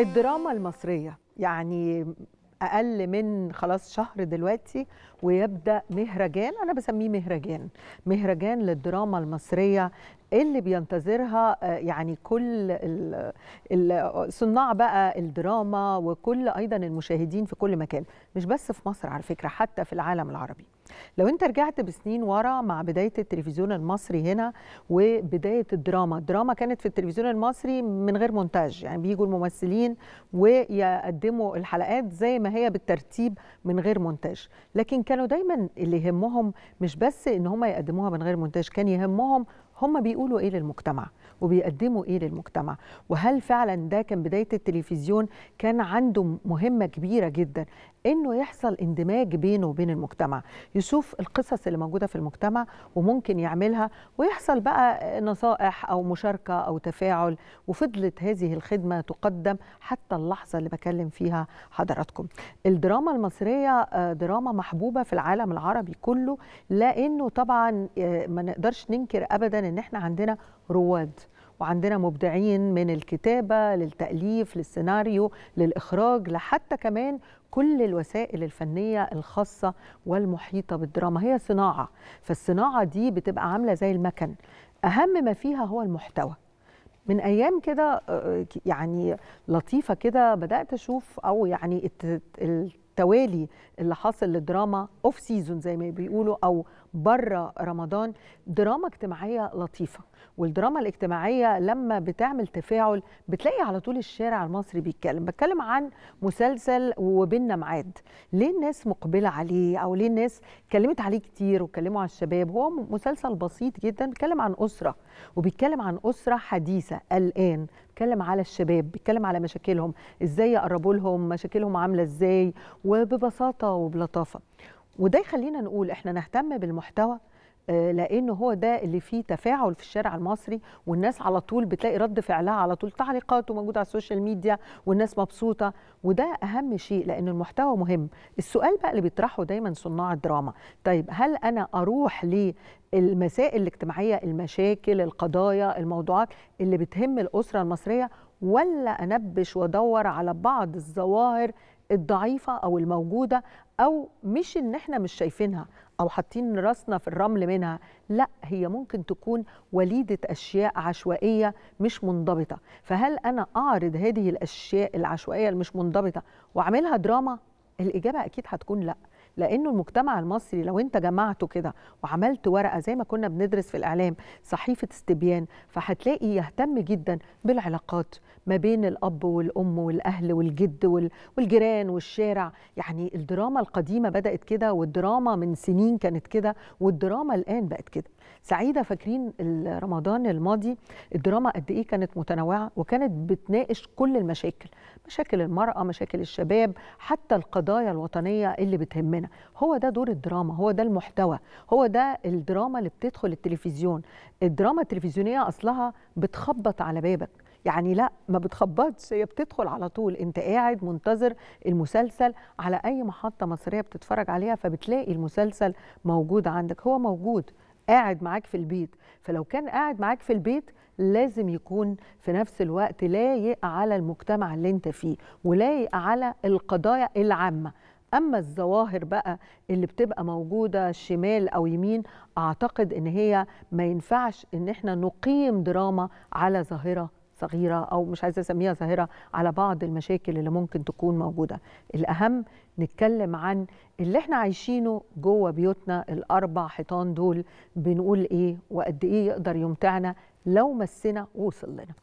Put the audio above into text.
الدراما المصرية يعني أقل من خلاص شهر دلوقتي ويبدأ مهرجان أنا بسميه مهرجان مهرجان للدراما المصرية اللي بينتظرها آه، يعني كل صناع بقى الدراما وكل أيضا المشاهدين في كل مكان مش بس في مصر على فكرة حتى في العالم العربي لو انت رجعت بسنين ورا مع بدايه التلفزيون المصري هنا وبدايه الدراما، الدراما كانت في التلفزيون المصري من غير مونتاج، يعني بيجوا الممثلين ويقدموا الحلقات زي ما هي بالترتيب من غير مونتاج، لكن كانوا دايما اللي يهمهم مش بس ان هم يقدموها من غير مونتاج، كان يهمهم هم بيقولوا ايه للمجتمع وبيقدموا ايه للمجتمع وهل فعلا ده كان بدايه التلفزيون كان عنده مهمه كبيره جدا انه يحصل اندماج بينه وبين المجتمع يشوف القصص اللي موجوده في المجتمع وممكن يعملها ويحصل بقى نصائح او مشاركه او تفاعل وفضلت هذه الخدمه تقدم حتى اللحظه اللي بكلم فيها حضراتكم الدراما المصريه آه، دراما محبوبه في العالم العربي كله لانه طبعا آه، ما نقدرش ننكر ابدا ان احنا عندنا رواد وعندنا مبدعين من الكتابه للتاليف للسيناريو للاخراج لحتى كمان كل الوسائل الفنيه الخاصه والمحيطه بالدراما هي صناعه فالصناعه دي بتبقى عامله زي المكن اهم ما فيها هو المحتوى من ايام كده آه، يعني لطيفه كده بدات اشوف او يعني التوالي اللي حاصل لدراما اوف سيزون زي ما بيقولوا او بره رمضان دراما اجتماعيه لطيفه والدراما الاجتماعيه لما بتعمل تفاعل بتلاقي على طول الشارع المصري بيتكلم بتكلم عن مسلسل وبيننا معاد ليه الناس مقبله عليه او ليه الناس اتكلمت عليه كتير واتكلموا عن الشباب هو مسلسل بسيط جدا بيتكلم عن اسره وبيتكلم عن اسره حديثه الان بيتكلم على الشباب بيتكلم على مشاكلهم ازاي يقربوا لهم مشاكلهم عامله ازاي وببساطه وبلطافه وده يخلينا نقول احنا نهتم بالمحتوى آه، لان هو ده اللي فيه تفاعل في الشارع المصري والناس على طول بتلاقي رد فعلها على طول تعليقات وموجوده على السوشيال ميديا والناس مبسوطه وده اهم شيء لان المحتوى مهم السؤال بقى اللي بيطرحه دايما صناع الدراما طيب هل انا اروح للمسائل المسائل الاجتماعيه المشاكل القضايا الموضوعات اللي بتهم الاسره المصريه ولا انبش وادور على بعض الظواهر الضعيفه او الموجوده او مش ان احنا مش شايفينها او حاطين راسنا في الرمل منها لا هي ممكن تكون وليده اشياء عشوائيه مش منضبطه فهل انا اعرض هذه الاشياء العشوائيه المش منضبطه واعملها دراما الاجابه اكيد هتكون لا لانه المجتمع المصري لو انت جمعته كده وعملت ورقه زي ما كنا بندرس في الاعلام صحيفه استبيان فهتلاقي يهتم جدا بالعلاقات ما بين الاب والام والاهل والجد والجيران والشارع يعني الدراما القديمه بدات كده والدراما من سنين كانت كده والدراما الان بقت كده سعيده فاكرين رمضان الماضي الدراما قد ايه كانت متنوعه وكانت بتناقش كل المشاكل مشاكل المراه مشاكل الشباب حتى القضايا الوطنيه اللي بتهمنا جوانا هو ده دور الدراما هو ده المحتوى هو ده الدراما اللي بتدخل التلفزيون الدراما التلفزيونيه اصلها بتخبط على بابك يعني لا ما بتخبطش هي بتدخل على طول انت قاعد منتظر المسلسل على اي محطه مصريه بتتفرج عليها فبتلاقي المسلسل موجود عندك هو موجود قاعد معاك في البيت فلو كان قاعد معاك في البيت لازم يكون في نفس الوقت لايق على المجتمع اللي انت فيه ولايق على القضايا العامه اما الظواهر بقى اللي بتبقى موجوده شمال او يمين اعتقد ان هي ما ينفعش ان احنا نقيم دراما على ظاهره صغيره او مش عايزه اسميها ظاهره على بعض المشاكل اللي ممكن تكون موجوده الاهم نتكلم عن اللي احنا عايشينه جوه بيوتنا الاربع حيطان دول بنقول ايه وقد ايه يقدر يمتعنا لو مسنا ووصل لنا